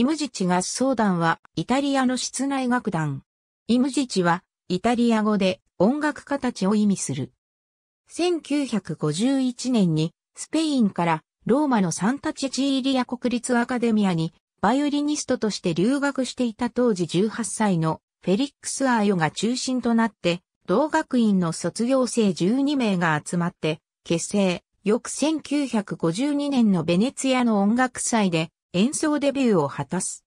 イムジチ合奏団はイタリアの室内楽団。イムジチはイタリア語で音楽家たちを意味する。1951年にスペインからローマのサンタチェチーリア国立アカデミアにバイオリニストとして留学していた当時18歳のフェリックス・アーヨが中心となって同学院の卒業生12名が集まって結成、翌1952年のベネツィアの音楽祭で演奏デビューを果たす。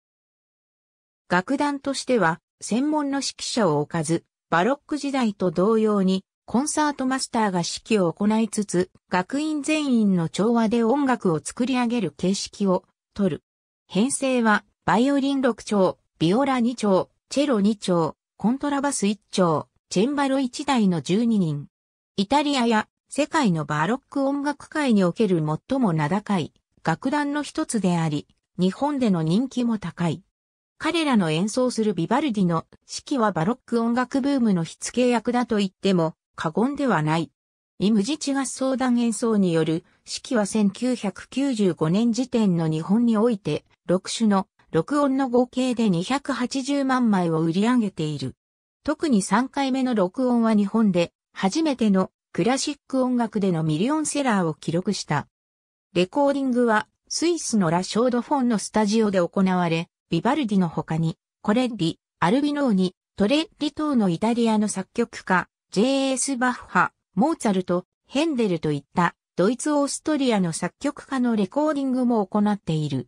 楽団としては、専門の指揮者を置かず、バロック時代と同様に、コンサートマスターが指揮を行いつつ、学院全員の調和で音楽を作り上げる形式を取る。編成は、バイオリン6丁、ビオラ2丁、チェロ2丁、コントラバス1丁、チェンバロ1台の12人。イタリアや世界のバロック音楽界における最も名高い楽団の一つであり、日本での人気も高い。彼らの演奏するビバルディの指揮はバロック音楽ブームの火付け役だと言っても過言ではない。イムジチス相談演奏による指揮は1995年時点の日本において6種の録音の合計で280万枚を売り上げている。特に3回目の録音は日本で初めてのクラシック音楽でのミリオンセラーを記録した。レコーディングはスイスのラショードフォンのスタジオで行われ、ビバルディの他に、コレッリ、アルビノーニ、トレッリ等のイタリアの作曲家、J.S. バッハ、モーツァルト、ヘンデルといったドイツ・オーストリアの作曲家のレコーディングも行っている。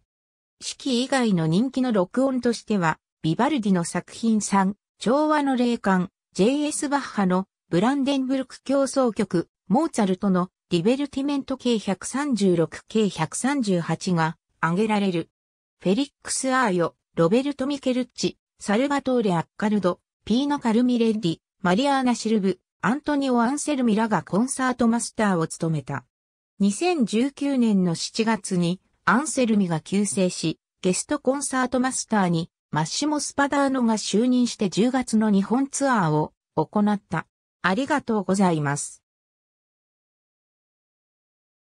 季以外の人気の録音としては、ビバルディの作品3、調和の霊感、J.S. バッハのブランデンブルク競争曲、モーツァルトのリベルティメント計136 k 138が挙げられる。フェリックス・アーヨ、ロベルト・ミケルッチ、サルバトーレ・アッカルド、ピーノ・カルミレッリ、マリアーナ・シルブ、アントニオ・アンセルミらがコンサートマスターを務めた。2019年の7月にアンセルミが急成し、ゲストコンサートマスターにマッシモ・スパダーノが就任して10月の日本ツアーを行った。ありがとうございます。